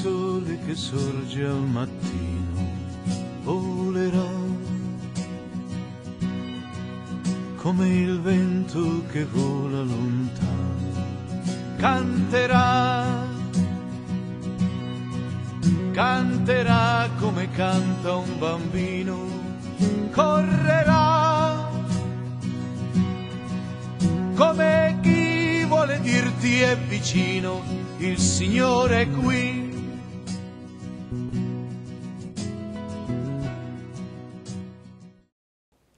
sole che sorge al mattino volerà come il vento che vola lontano canterà canterà come canta un bambino correrà come chi vuole dirti è vicino il Signore è qui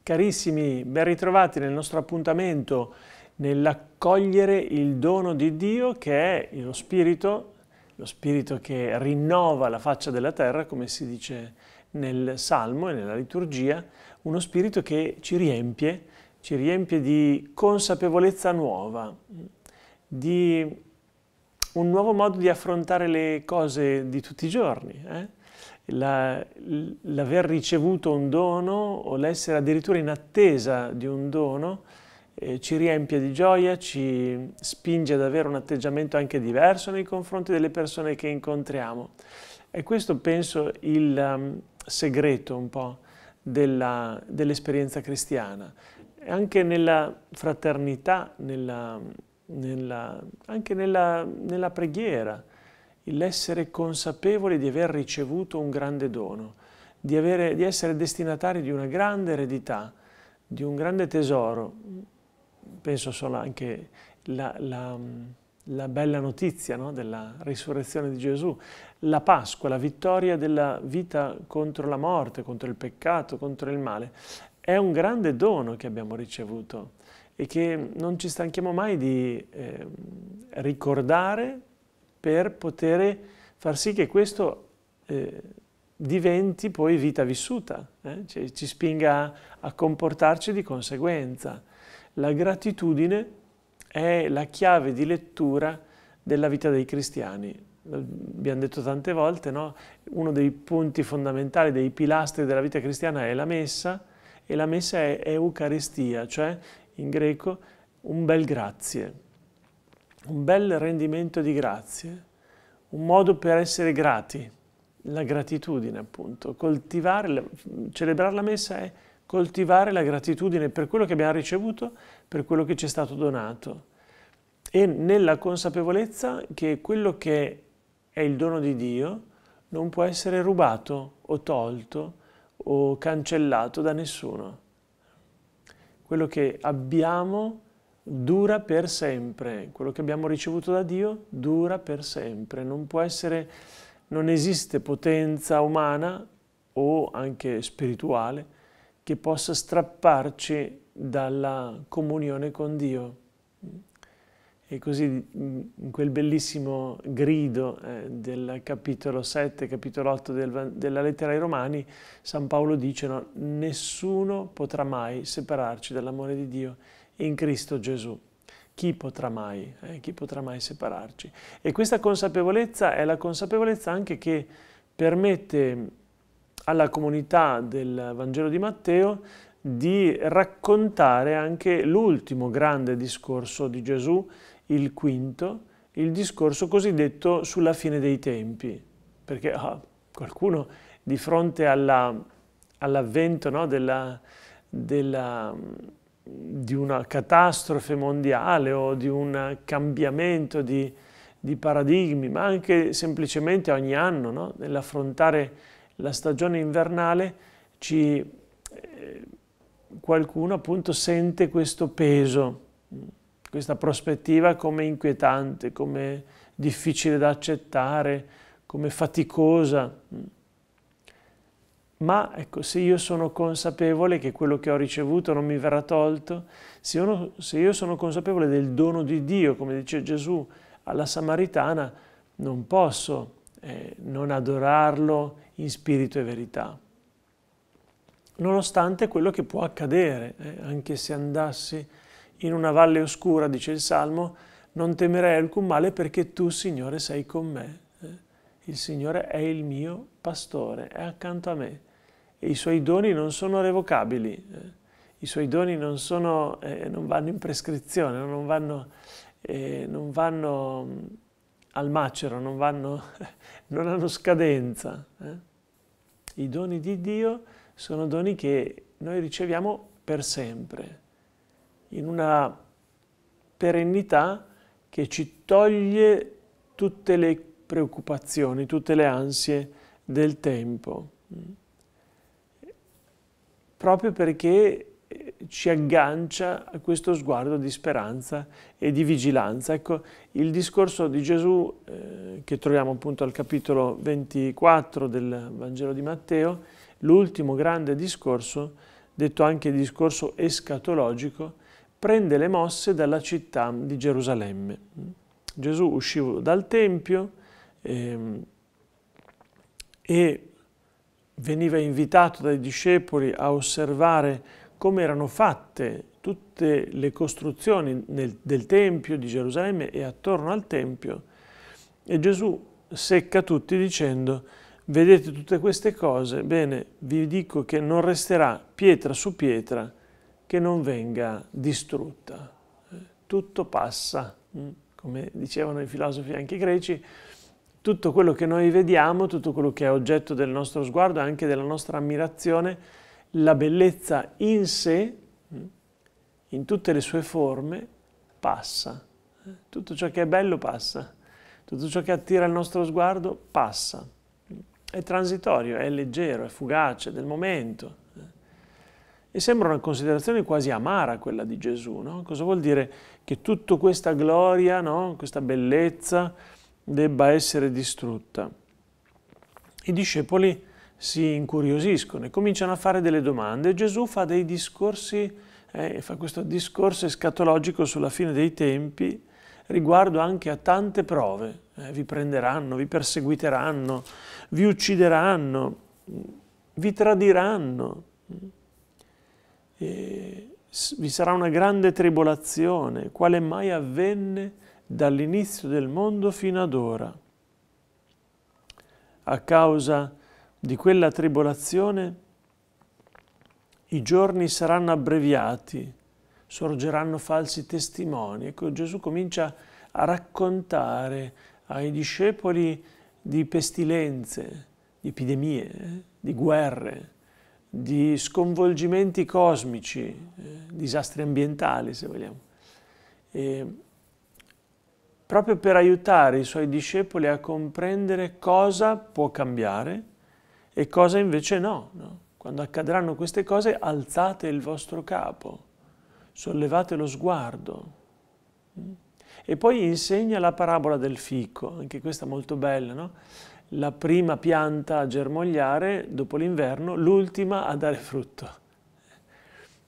Carissimi, ben ritrovati nel nostro appuntamento nell'accogliere il dono di Dio che è lo Spirito, lo Spirito che rinnova la faccia della terra, come si dice nel Salmo e nella liturgia, uno Spirito che ci riempie, ci riempie di consapevolezza nuova, di un nuovo modo di affrontare le cose di tutti i giorni. Eh? la, l'aver ricevuto un dono o l'essere addirittura in attesa di un dono eh, ci riempie di gioia, ci spinge ad avere un atteggiamento anche diverso nei confronti delle persone che incontriamo. E questo penso il um, segreto un po' della, dell'esperienza cristiana. Anche nella fraternità, nella, nella, anche nella, nella preghiera, l'essere consapevoli di aver ricevuto un grande dono, di, avere, di essere destinatari di una grande eredità, di un grande tesoro. Penso solo anche la, la, la bella notizia no? della risurrezione di Gesù, la Pasqua, la vittoria della vita contro la morte, contro il peccato, contro il male. È un grande dono che abbiamo ricevuto e che non ci stanchiamo mai di eh, ricordare per poter far sì che questo eh, diventi poi vita vissuta, eh? cioè, ci spinga a comportarci di conseguenza. La gratitudine è la chiave di lettura della vita dei cristiani. Abbiamo detto tante volte, no? uno dei punti fondamentali, dei pilastri della vita cristiana è la messa e la messa è Eucaristia, cioè in greco un bel grazie un bel rendimento di grazie, un modo per essere grati, la gratitudine appunto, coltivare, celebrare la messa è coltivare la gratitudine per quello che abbiamo ricevuto, per quello che ci è stato donato e nella consapevolezza che quello che è il dono di Dio non può essere rubato o tolto o cancellato da nessuno. Quello che abbiamo dura per sempre. Quello che abbiamo ricevuto da Dio dura per sempre. Non può essere, non esiste potenza umana o anche spirituale che possa strapparci dalla comunione con Dio. E così in quel bellissimo grido eh, del capitolo 7, capitolo 8 del, della lettera ai Romani, San Paolo dice no, nessuno potrà mai separarci dall'amore di Dio in Cristo Gesù. Chi potrà mai, eh, chi potrà mai separarci? E questa consapevolezza è la consapevolezza anche che permette alla comunità del Vangelo di Matteo di raccontare anche l'ultimo grande discorso di Gesù, il quinto, il discorso cosiddetto sulla fine dei tempi. Perché ah, qualcuno di fronte all'avvento all no, della, della di una catastrofe mondiale o di un cambiamento di, di paradigmi, ma anche semplicemente ogni anno, no? nell'affrontare la stagione invernale, ci, eh, qualcuno appunto sente questo peso, questa prospettiva come inquietante, come difficile da accettare, come faticosa. Ma ecco, se io sono consapevole che quello che ho ricevuto non mi verrà tolto, se, uno, se io sono consapevole del dono di Dio, come dice Gesù alla Samaritana, non posso eh, non adorarlo in spirito e verità. Nonostante quello che può accadere, eh, anche se andassi in una valle oscura, dice il Salmo, non temerei alcun male perché tu, Signore, sei con me. Il Signore è il mio pastore, è accanto a me e i suoi doni non sono revocabili, eh. i suoi doni non, sono, eh, non, vanno in prescrizione, non vanno, eh, non vanno mm, al macero, non, vanno, non hanno scadenza. Eh. I doni di Dio sono doni che noi riceviamo per sempre, in una perennità che ci toglie tutte le preoccupazioni, tutte le ansie del tempo, proprio perché eh, ci aggancia a questo sguardo di speranza e di vigilanza. Ecco, il discorso di Gesù, eh, che troviamo appunto al capitolo 24 del Vangelo di Matteo, l'ultimo grande discorso, detto anche discorso escatologico, prende le mosse dalla città di Gerusalemme. Gesù uscì dal Tempio, Ehm, e veniva invitato dai discepoli a osservare come erano fatte tutte le costruzioni nel, del Tempio di Gerusalemme e attorno al Tempio e Gesù secca tutti dicendo vedete tutte queste cose, bene vi dico che non resterà pietra su pietra che non venga distrutta. Eh, tutto passa, mm, come dicevano i filosofi anche greci, tutto quello che noi vediamo, tutto quello che è oggetto del nostro sguardo e anche della nostra ammirazione, la bellezza in sé, mm, in tutte le sue forme, passa. Tutto ciò che è bello passa, tutto ciò che attira il nostro sguardo passa. È transitorio, è leggero, è fugace, è del momento. E sembra una considerazione quasi amara quella di Gesù, no? Cosa vuol dire che tutta questa gloria, no? questa bellezza, debba essere distrutta. I discepoli si incuriosiscono e cominciano a fare delle domande. Gesù fa dei discorsi, eh, fa questo discorso escatologico sulla fine dei tempi riguardo anche a tante prove. Eh, vi prenderanno, vi perseguiteranno, vi uccideranno, vi tradiranno. E vi sarà una grande tribolazione, quale mai avvenne dall'inizio del mondo fino ad ora. A causa di quella tribolazione i giorni saranno abbreviati, sorgeranno falsi testimoni. Ecco, Gesù comincia a raccontare ai discepoli di pestilenze, di epidemie, di guerre, di sconvolgimenti cosmici, eh? disastri ambientali se vogliamo. E proprio per aiutare i suoi discepoli a comprendere cosa può cambiare e cosa invece no. no? Quando accadranno queste cose alzate il vostro capo, sollevate lo sguardo. E poi insegna la parabola del fico, anche questa molto bella, no? La prima pianta a germogliare dopo l'inverno, l'ultima a dare frutto.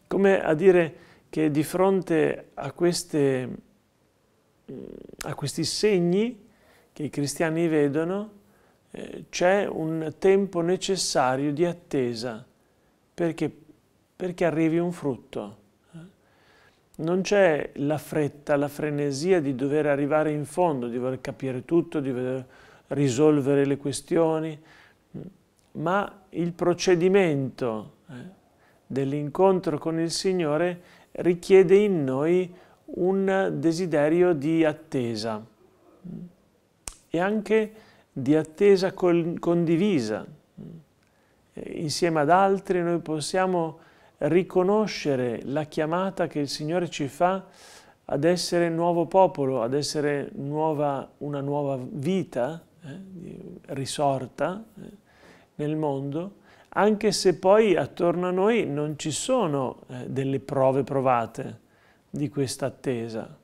Come a dire che di fronte a queste a questi segni che i cristiani vedono eh, c'è un tempo necessario di attesa perché, perché arrivi un frutto. Eh? Non c'è la fretta, la frenesia di dover arrivare in fondo, di voler capire tutto, di voler risolvere le questioni, ma il procedimento eh, dell'incontro con il Signore richiede in noi un desiderio di attesa e anche di attesa condivisa. Insieme ad altri noi possiamo riconoscere la chiamata che il Signore ci fa ad essere nuovo popolo, ad essere nuova, una nuova vita eh, risorta eh, nel mondo, anche se poi attorno a noi non ci sono eh, delle prove provate di questa attesa,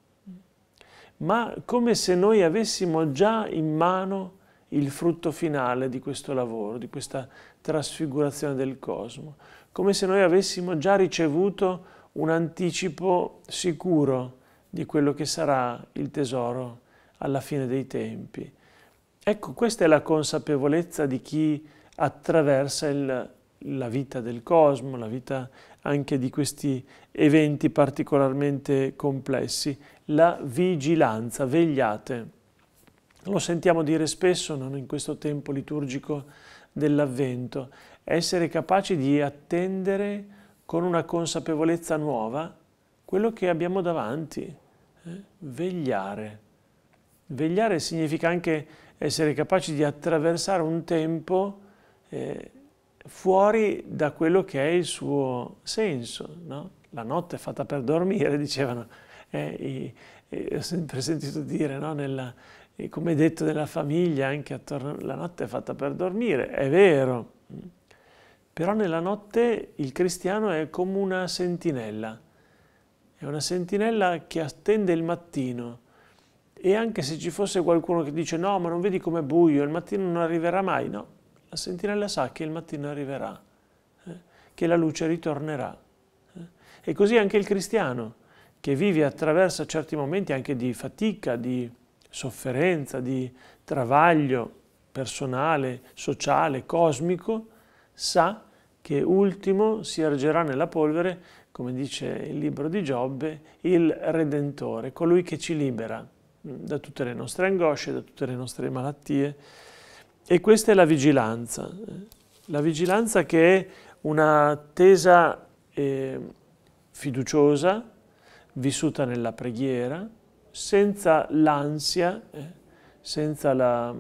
ma come se noi avessimo già in mano il frutto finale di questo lavoro, di questa trasfigurazione del cosmo, come se noi avessimo già ricevuto un anticipo sicuro di quello che sarà il tesoro alla fine dei tempi. Ecco, questa è la consapevolezza di chi attraversa il la vita del cosmo, la vita anche di questi eventi particolarmente complessi, la vigilanza, vegliate. Lo sentiamo dire spesso non in questo tempo liturgico dell'Avvento, essere capaci di attendere con una consapevolezza nuova quello che abbiamo davanti, eh? vegliare. Vegliare significa anche essere capaci di attraversare un tempo eh, fuori da quello che è il suo senso. No? La notte è fatta per dormire, dicevano, eh, eh, ho sempre sentito dire, no? Nella, eh, come detto nella famiglia, anche attorno, la notte è fatta per dormire, è vero, mm. però nella notte il cristiano è come una sentinella, è una sentinella che attende il mattino e anche se ci fosse qualcuno che dice no ma non vedi com'è buio, il mattino non arriverà mai, no, la sentinella sa che il mattino arriverà, eh, che la luce ritornerà. Eh. E così anche il cristiano, che vive attraverso certi momenti anche di fatica, di sofferenza, di travaglio personale, sociale, cosmico, sa che ultimo si ergerà nella polvere, come dice il libro di Giobbe, il Redentore, colui che ci libera mm, da tutte le nostre angosce, da tutte le nostre malattie, e questa è la vigilanza, la vigilanza che è un'attesa eh, fiduciosa, vissuta nella preghiera, senza l'ansia, eh, senza la,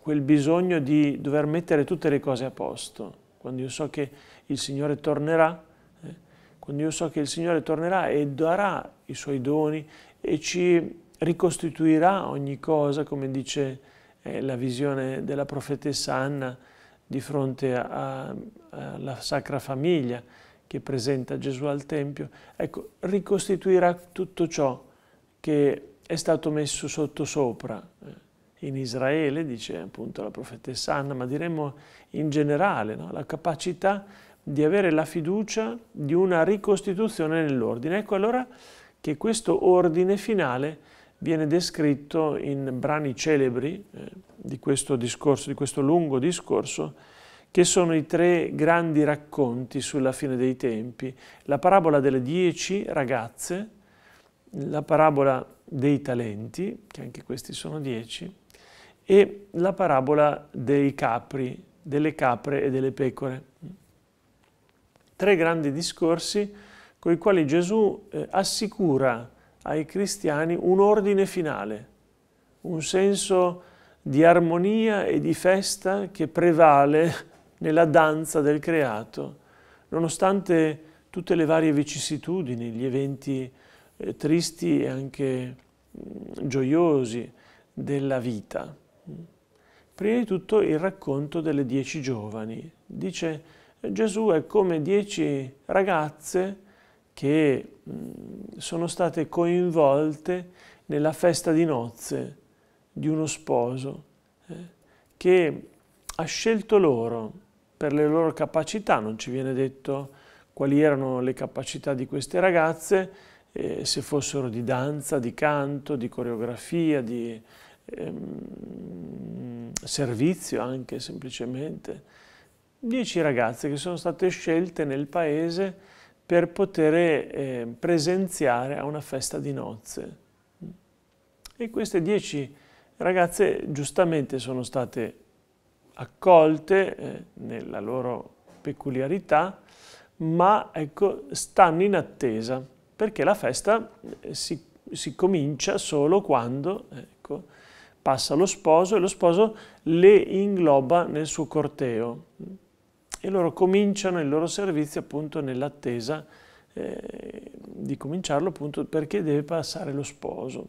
quel bisogno di dover mettere tutte le cose a posto. Quando io so che il Signore tornerà, eh, quando io so che il Signore tornerà e darà i suoi doni e ci ricostituirà ogni cosa, come dice la visione della profetessa Anna di fronte alla Sacra Famiglia che presenta Gesù al Tempio, ecco, ricostituirà tutto ciò che è stato messo sotto sopra eh, in Israele, dice appunto la profetessa Anna, ma diremmo in generale, no? la capacità di avere la fiducia di una ricostituzione nell'ordine. Ecco allora che questo ordine finale viene descritto in brani celebri eh, di questo discorso, di questo lungo discorso, che sono i tre grandi racconti sulla fine dei tempi, la parabola delle dieci ragazze, la parabola dei talenti, che anche questi sono dieci, e la parabola dei capri, delle capre e delle pecore. Tre grandi discorsi con i quali Gesù eh, assicura ai cristiani un ordine finale, un senso di armonia e di festa che prevale nella danza del creato, nonostante tutte le varie vicissitudini, gli eventi eh, tristi e anche mh, mm, gioiosi della vita. Prima di tutto il racconto delle dieci giovani. Dice Gesù è come dieci ragazze che sono state coinvolte nella festa di nozze di uno sposo eh, che ha scelto loro per le loro capacità, non ci viene detto quali erano le capacità di queste ragazze, eh, se fossero di danza, di canto, di coreografia, di ehm, servizio anche semplicemente. Dieci ragazze che sono state scelte nel paese per poter eh, presenziare a una festa di nozze. E queste dieci ragazze giustamente sono state accolte eh, nella loro peculiarità, ma ecco, stanno in attesa, perché la festa eh, si, si comincia solo quando ecco, passa lo sposo e lo sposo le ingloba nel suo corteo e loro cominciano il loro servizio appunto nell'attesa eh, di cominciarlo appunto perché deve passare lo sposo.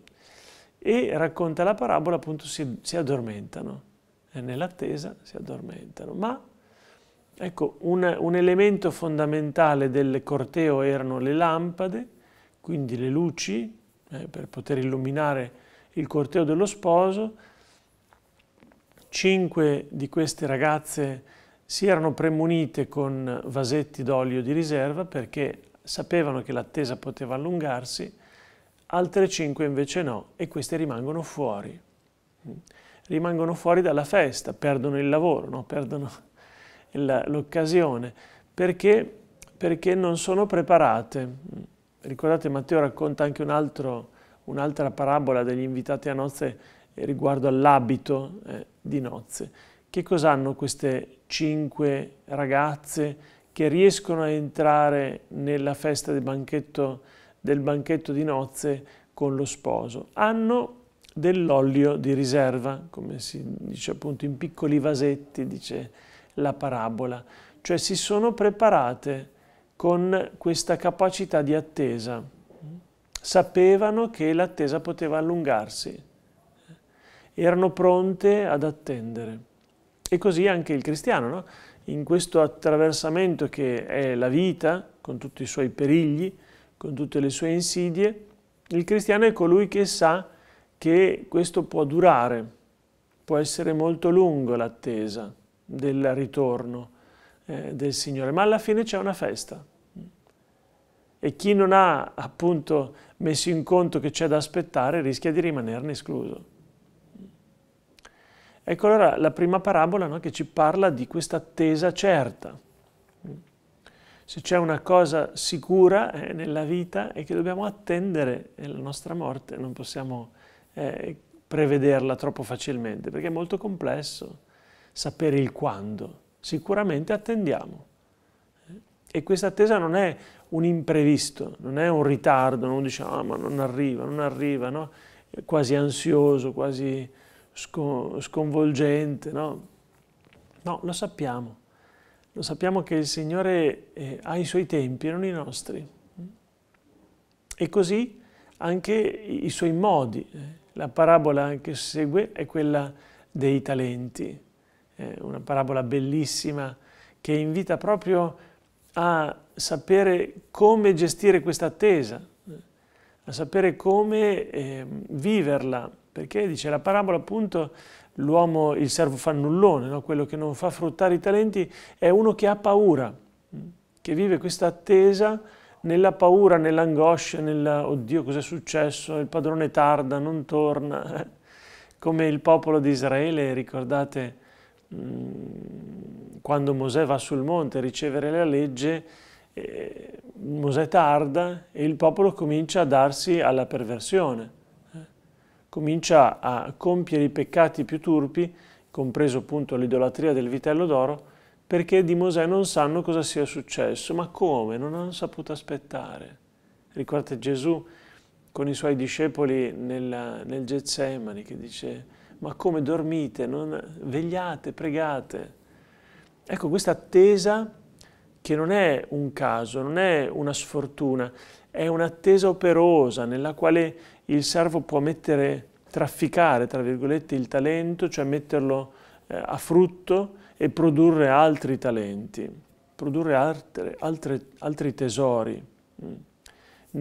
E racconta la parabola appunto si, si addormentano, e eh, nell'attesa si addormentano. Ma ecco, un, un elemento fondamentale del corteo erano le lampade, quindi le luci eh, per poter illuminare il corteo dello sposo. Cinque di queste ragazze si erano premunite con vasetti d'olio di riserva perché sapevano che l'attesa poteva allungarsi, altre cinque invece no e queste rimangono fuori. Rimangono fuori dalla festa, perdono il lavoro, no? perdono l'occasione, perché, perché non sono preparate. Ricordate Matteo racconta anche un'altra un parabola degli invitati a nozze riguardo all'abito eh, di nozze che cosa hanno queste cinque ragazze che riescono a entrare nella festa del banchetto, del banchetto di nozze con lo sposo? Hanno dell'olio di riserva, come si dice appunto in piccoli vasetti, dice la parabola. Cioè si sono preparate con questa capacità di attesa. Sapevano che l'attesa poteva allungarsi. Erano pronte ad attendere. E così anche il cristiano, no? in questo attraversamento che è la vita, con tutti i suoi perigli, con tutte le sue insidie, il cristiano è colui che sa che questo può durare, può essere molto lungo l'attesa del ritorno eh, del Signore, ma alla fine c'è una festa. E chi non ha appunto messo in conto che c'è da aspettare rischia di rimanerne escluso. Ecco allora la prima parabola no, che ci parla di questa attesa certa. Se c'è una cosa sicura eh, nella vita è che dobbiamo attendere eh, la nostra morte, non possiamo eh, prevederla troppo facilmente perché è molto complesso sapere il quando. Sicuramente attendiamo. E questa attesa non è un imprevisto, non è un ritardo, non diciamo ah, ma non arriva, non arriva, no? quasi ansioso, quasi sconvolgente, no? No, lo sappiamo. Lo sappiamo che il Signore eh, ha i suoi tempi, non i nostri. E così anche i suoi modi. Eh. La parabola che segue è quella dei talenti, eh, una parabola bellissima che invita proprio a sapere come gestire questa attesa, eh, a sapere come eh, viverla perché dice la parabola appunto l'uomo, il servo fannullone, no? quello che non fa fruttare i talenti, è uno che ha paura, mm, che vive questa attesa nella paura, nell'angoscia, nel oddio cos'è successo, il padrone tarda, non torna, come il popolo di Israele, ricordate mm, quando Mosè va sul monte a ricevere la legge, eh, Mosè tarda e il popolo comincia a darsi alla perversione comincia a compiere i peccati più turpi, compreso appunto l'idolatria del vitello d'oro, perché di Mosè non sanno cosa sia successo. Ma come? Non hanno saputo aspettare. Ricordate Gesù con i suoi discepoli nel, nel Getsemani che dice, ma come dormite? Non, vegliate, pregate. Ecco, questa attesa che non è un caso, non è una sfortuna, è un'attesa operosa nella quale il servo può mettere, trafficare, tra virgolette, il talento, cioè metterlo eh, a frutto e produrre altri talenti, produrre altre, altre, altri tesori. Mm.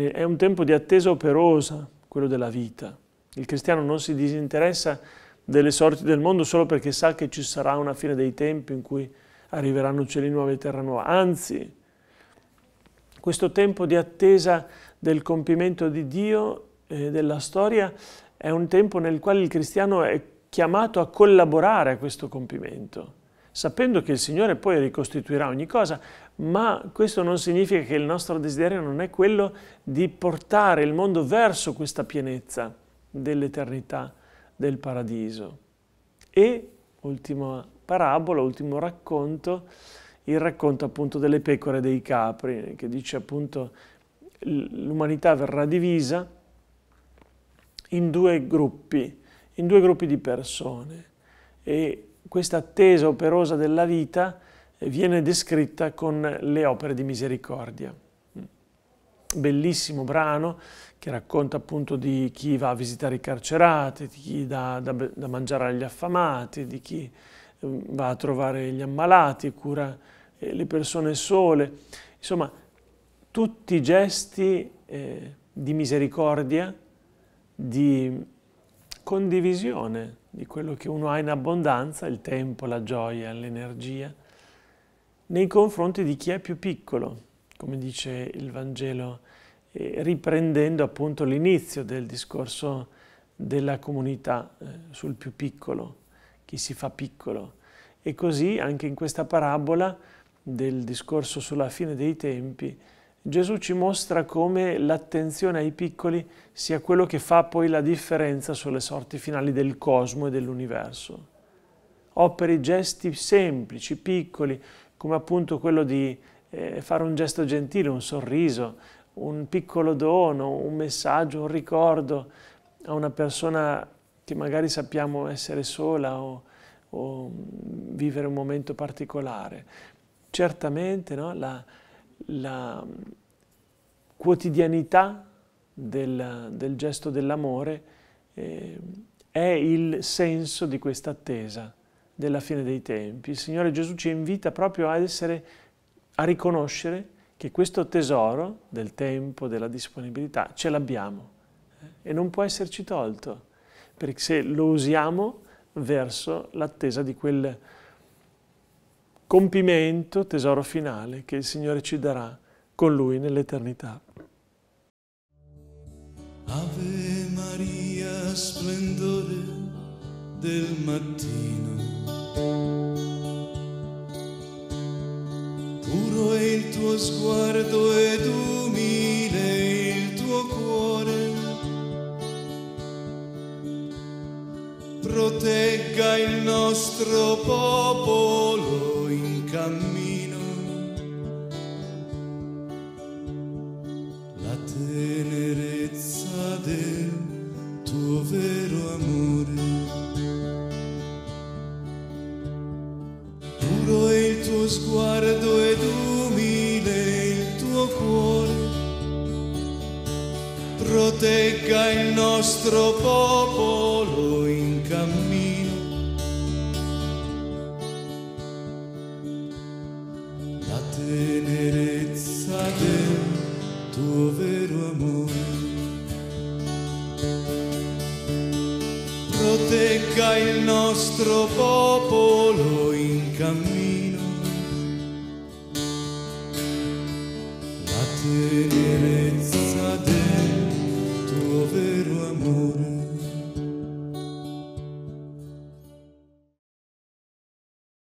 È un tempo di attesa operosa, quello della vita. Il cristiano non si disinteressa delle sorti del mondo solo perché sa che ci sarà una fine dei tempi in cui arriveranno cieli nuovi e terra nuova. Anzi, questo tempo di attesa del compimento di Dio eh, della storia è un tempo nel quale il cristiano è chiamato a collaborare a questo compimento, sapendo che il Signore poi ricostituirà ogni cosa, ma questo non significa che il nostro desiderio non è quello di portare il mondo verso questa pienezza dell'eternità, del paradiso. E, ultima parabola, ultimo racconto, il racconto appunto delle pecore e dei capri, che dice appunto l'umanità verrà divisa, in due gruppi, in due gruppi di persone e questa attesa operosa della vita eh, viene descritta con le opere di misericordia. Mm. Bellissimo brano che racconta appunto di chi va a visitare i carcerati, di chi dà da, da mangiare agli affamati, di chi mm, va a trovare gli ammalati, cura eh, le persone sole. Insomma, tutti gesti eh, di misericordia di condivisione di quello che uno ha in abbondanza, il tempo, la gioia, l'energia, nei confronti di chi è più piccolo, come dice il Vangelo, riprendendo appunto l'inizio del discorso della comunità eh, sul più piccolo, chi si fa piccolo. E così anche in questa parabola del discorso sulla fine dei tempi, Gesù ci mostra come l'attenzione ai piccoli sia quello che fa poi la differenza sulle sorti finali del cosmo e dell'universo. Operi gesti semplici, piccoli, come appunto quello di eh, fare un gesto gentile, un sorriso, un piccolo dono, un messaggio, un ricordo a una persona che magari sappiamo essere sola o, o vivere un momento particolare. Certamente no, la, la quotidianità del, del gesto dell'amore eh, è il senso di questa attesa della fine dei tempi. Il Signore Gesù ci invita proprio ad essere, a riconoscere che questo tesoro del tempo, della disponibilità, ce l'abbiamo eh, e non può esserci tolto, perché se lo usiamo verso l'attesa di quel compimento, tesoro finale che il Signore ci darà con Lui nell'eternità. Ave Maria, splendore del mattino. Puro è il tuo sguardo ed umile il tuo cuore. Protegga il nostro popolo cammino la tenerezza del tuo vero amore puro è il tuo sguardo ed umile il tuo cuore protegga il nostro popolo outro